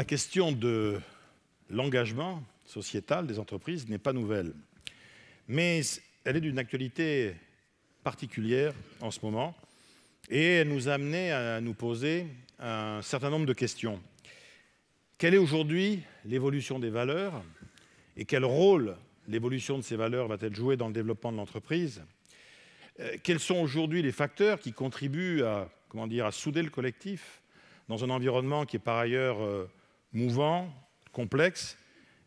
La question de l'engagement sociétal des entreprises n'est pas nouvelle, mais elle est d'une actualité particulière en ce moment et elle nous a amené à nous poser un certain nombre de questions. Quelle est aujourd'hui l'évolution des valeurs et quel rôle l'évolution de ces valeurs va-t-elle jouer dans le développement de l'entreprise euh, Quels sont aujourd'hui les facteurs qui contribuent à, comment dire, à souder le collectif dans un environnement qui est par ailleurs euh, mouvant, complexe,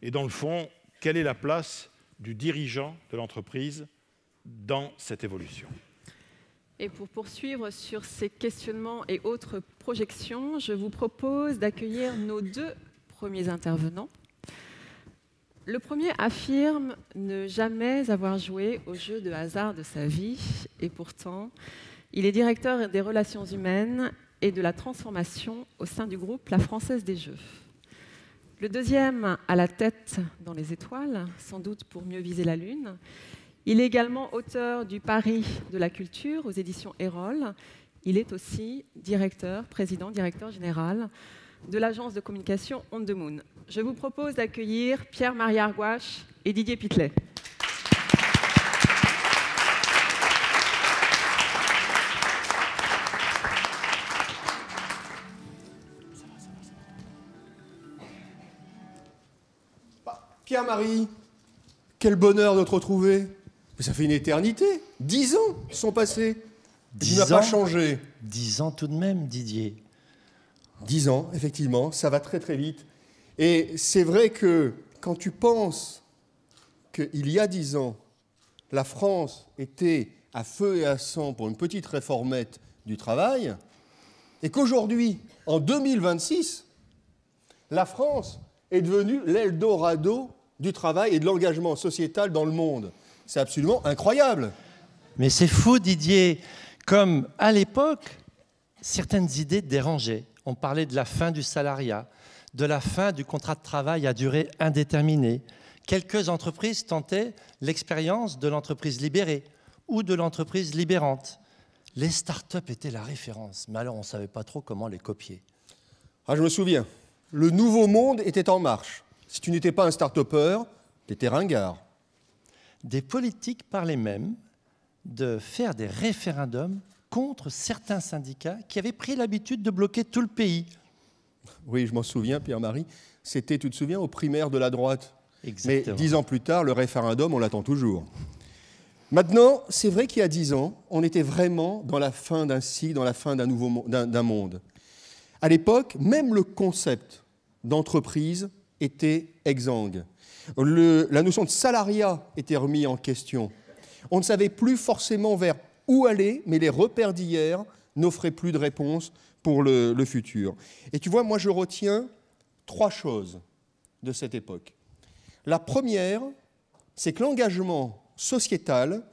et dans le fond, quelle est la place du dirigeant de l'entreprise dans cette évolution et pour poursuivre sur ces questionnements et autres projections, je vous propose d'accueillir nos deux premiers intervenants. Le premier affirme ne jamais avoir joué au jeu de hasard de sa vie, et pourtant, il est directeur des relations humaines et de la transformation au sein du groupe La Française des Jeux. Le deuxième à la tête dans les étoiles, sans doute pour mieux viser la Lune. Il est également auteur du Paris de la culture aux éditions Erol. Il est aussi directeur, président, directeur général de l'agence de communication On the Moon. Je vous propose d'accueillir Pierre-Marie Argouache et Didier Pitlet. marie quel bonheur de te retrouver. Mais ça fait une éternité. Dix ans sont passés. Dix tu n'as pas changé. Dix ans tout de même, Didier. Dix ans, effectivement. Ça va très très vite. Et c'est vrai que quand tu penses qu'il y a dix ans, la France était à feu et à sang pour une petite réformette du travail, et qu'aujourd'hui, en 2026, la France est devenue l'Eldorado du travail et de l'engagement sociétal dans le monde. C'est absolument incroyable. Mais c'est fou, Didier. Comme à l'époque, certaines idées dérangeaient. On parlait de la fin du salariat, de la fin du contrat de travail à durée indéterminée. Quelques entreprises tentaient l'expérience de l'entreprise libérée ou de l'entreprise libérante. Les start-up étaient la référence, mais alors on ne savait pas trop comment les copier. Ah, je me souviens, le nouveau monde était en marche. Si tu n'étais pas un start-upper, tu étais ringard. Des politiques parlaient même de faire des référendums contre certains syndicats qui avaient pris l'habitude de bloquer tout le pays. Oui, je m'en souviens, Pierre-Marie. C'était, tu te souviens, aux primaires de la droite. Exactement. Mais dix ans plus tard, le référendum, on l'attend toujours. Maintenant, c'est vrai qu'il y a dix ans, on était vraiment dans la fin d'un cycle, dans la fin d'un nouveau d'un monde. À l'époque, même le concept d'entreprise était exsangue. la notion de salariat était remise en question. On ne savait plus forcément vers où aller, mais les repères d'hier n'offraient plus de réponse pour le, le futur. Et tu vois, moi je retiens trois choses de cette époque. La première, c'est que l'engagement sociétal,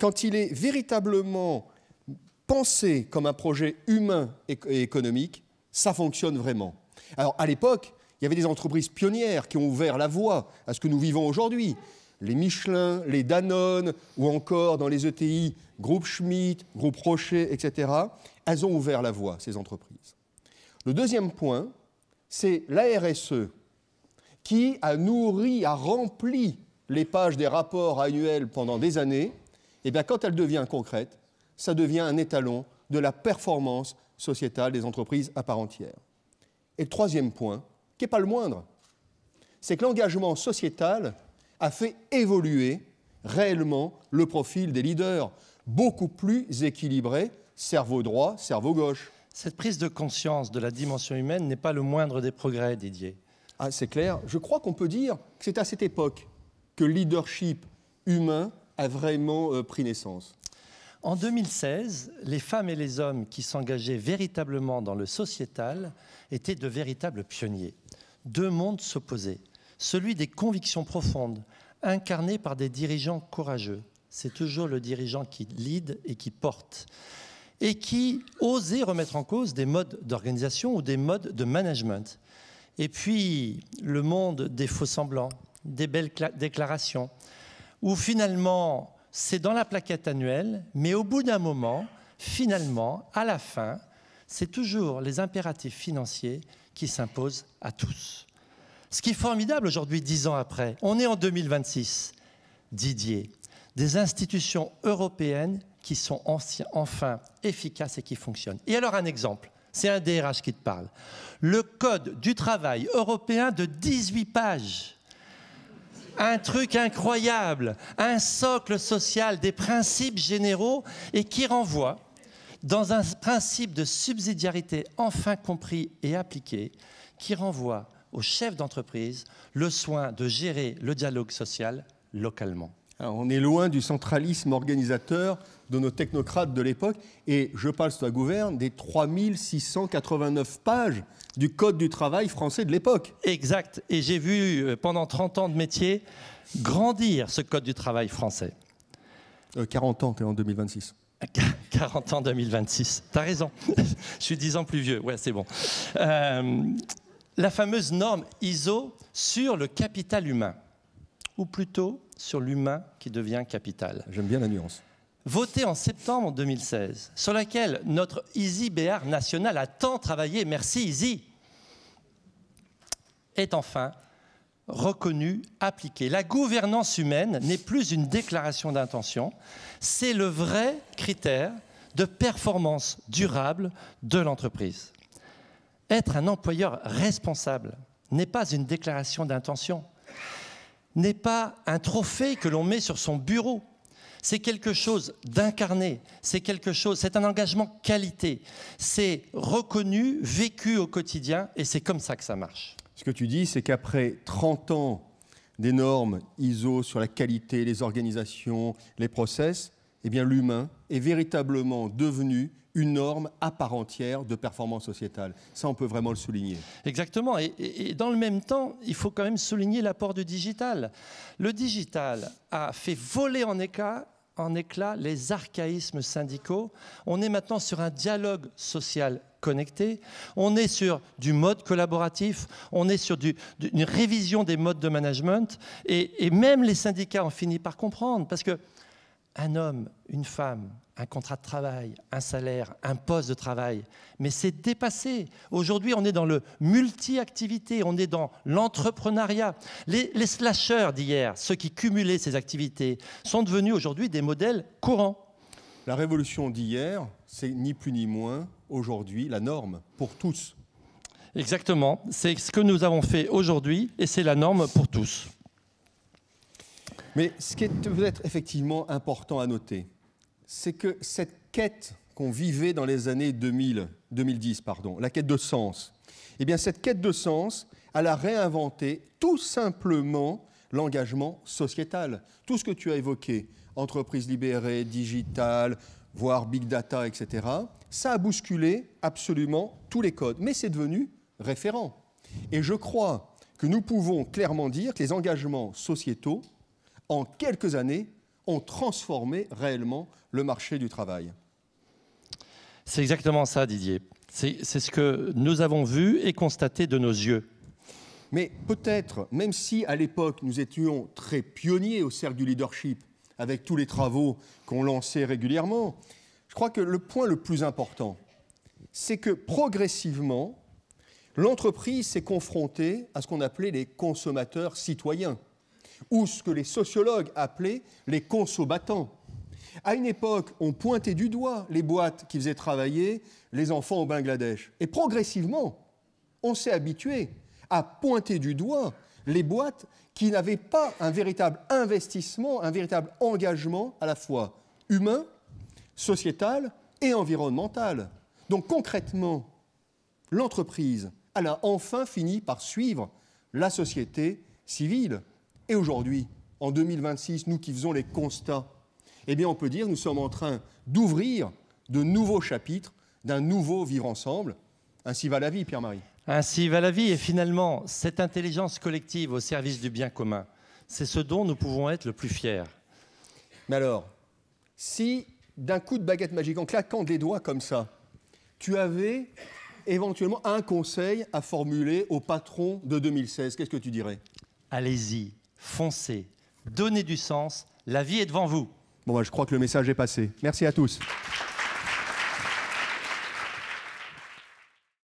quand il est véritablement pensé comme un projet humain et économique, ça fonctionne vraiment. Alors à l'époque, il y avait des entreprises pionnières qui ont ouvert la voie à ce que nous vivons aujourd'hui. Les Michelin, les Danone, ou encore dans les ETI, Groupe Schmitt, Groupe Rocher, etc. Elles ont ouvert la voie, ces entreprises. Le deuxième point, c'est l'ARSE qui a nourri, a rempli les pages des rapports annuels pendant des années. Et eh bien, quand elle devient concrète, ça devient un étalon de la performance sociétale des entreprises à part entière. Et le troisième point, qui n'est pas le moindre, c'est que l'engagement sociétal a fait évoluer réellement le profil des leaders, beaucoup plus équilibré, cerveau droit, cerveau gauche. Cette prise de conscience de la dimension humaine n'est pas le moindre des progrès, Didier. Ah, c'est clair. Je crois qu'on peut dire que c'est à cette époque que le leadership humain a vraiment euh, pris naissance. En 2016, les femmes et les hommes qui s'engageaient véritablement dans le sociétal étaient de véritables pionniers. Deux mondes s'opposaient, celui des convictions profondes, incarnées par des dirigeants courageux. C'est toujours le dirigeant qui lead et qui porte, et qui osait remettre en cause des modes d'organisation ou des modes de management. Et puis le monde des faux-semblants, des belles déclarations, où finalement c'est dans la plaquette annuelle, mais au bout d'un moment, finalement, à la fin, c'est toujours les impératifs financiers qui s'imposent à tous. Ce qui est formidable aujourd'hui, dix ans après, on est en 2026, Didier, des institutions européennes qui sont enfin efficaces et qui fonctionnent. Et alors un exemple, c'est un DRH qui te parle. Le Code du travail européen de 18 pages un truc incroyable, un socle social, des principes généraux et qui renvoie dans un principe de subsidiarité enfin compris et appliqué, qui renvoie aux chefs d'entreprise le soin de gérer le dialogue social localement on est loin du centralisme organisateur de nos technocrates de l'époque. Et je parle sous la gouverne des 3689 pages du Code du travail français de l'époque. Exact. Et j'ai vu, euh, pendant 30 ans de métier, grandir ce Code du travail français. 40 euh, ans, tu en 2026. 40 ans 2026. T'as raison. je suis 10 ans plus vieux. Ouais, c'est bon. Euh, la fameuse norme ISO sur le capital humain, ou plutôt sur l'humain qui devient capital. J'aime bien la nuance. Votée en septembre 2016, sur laquelle notre Easy national a tant travaillé, merci Easy, est enfin reconnu, appliqué. La gouvernance humaine n'est plus une déclaration d'intention, c'est le vrai critère de performance durable de l'entreprise. Être un employeur responsable n'est pas une déclaration d'intention, n'est pas un trophée que l'on met sur son bureau. C'est quelque chose d'incarné, c'est quelque chose, c'est un engagement qualité, c'est reconnu, vécu au quotidien, et c'est comme ça que ça marche. Ce que tu dis, c'est qu'après 30 ans des normes ISO sur la qualité, les organisations, les process, eh bien l'humain est véritablement devenu une norme à part entière de performance sociétale. Ça, on peut vraiment le souligner. Exactement. Et, dans le même temps, il faut quand même souligner l'apport du digital. Le digital a fait voler en éclat, en éclat les archaïsmes syndicaux. On est maintenant sur un dialogue social connecté, on est sur du mode collaboratif, on est sur du, une révision des modes de management, et, même les syndicats ont fini par comprendre, parce que un homme, une femme, un contrat de travail, un salaire, un poste de travail. Mais c'est dépassé. Aujourd'hui, on est dans le multi-activité, on est dans l'entrepreneuriat. Les, les slasheurs d'hier, ceux qui cumulaient ces activités, sont devenus aujourd'hui des modèles courants. La révolution d'hier, c'est ni plus ni moins aujourd'hui la norme pour tous. Exactement, c'est ce que nous avons fait aujourd'hui et c'est la norme pour tous. Mais ce qui est peut-être effectivement important à noter, c'est que cette quête qu'on vivait dans les années 2000, 2010, pardon, la quête de sens, et eh bien cette quête de sens, elle a réinventé tout simplement l'engagement sociétal. Tout ce que tu as évoqué, entreprises libérées, digitales, voire big data, etc., ça a bousculé absolument tous les codes, mais c'est devenu référent. Et je crois que nous pouvons clairement dire que les engagements sociétaux en quelques années, ont transformé réellement le marché du travail. C'est exactement ça, Didier. C'est ce que nous avons vu et constaté de nos yeux. Mais peut-être, même si à l'époque nous étions très pionniers au cercle du leadership, avec tous les travaux qu'on lançait régulièrement, je crois que le point le plus important, c'est que progressivement, l'entreprise s'est confrontée à ce qu'on appelait les consommateurs citoyens ou ce que les sociologues appelaient les consobattants. À une époque, on pointait du doigt les boîtes qui faisaient travailler les enfants au Bangladesh. Et progressivement, on s'est habitué à pointer du doigt les boîtes qui n'avaient pas un véritable investissement, un véritable engagement à la fois humain, sociétal et environnemental. Donc concrètement, l'entreprise, elle a enfin fini par suivre la société civile. Et aujourd'hui, en 2026, nous qui faisons les constats, eh bien on peut dire nous sommes en train d'ouvrir de nouveaux chapitres, d'un nouveau vivre ensemble. Ainsi va la vie, Pierre-Marie. Ainsi va la vie. Et finalement, cette intelligence collective au service du bien commun, c'est ce dont nous pouvons être le plus fiers. Mais alors, si d'un coup de baguette magique, en claquant des doigts comme ça, tu avais éventuellement un conseil à formuler au patron de 2016, qu'est-ce que tu dirais Allez-y, foncez, donnez du sens, la vie est devant vous. Bon, bah, je crois que le message est passé. Merci à tous.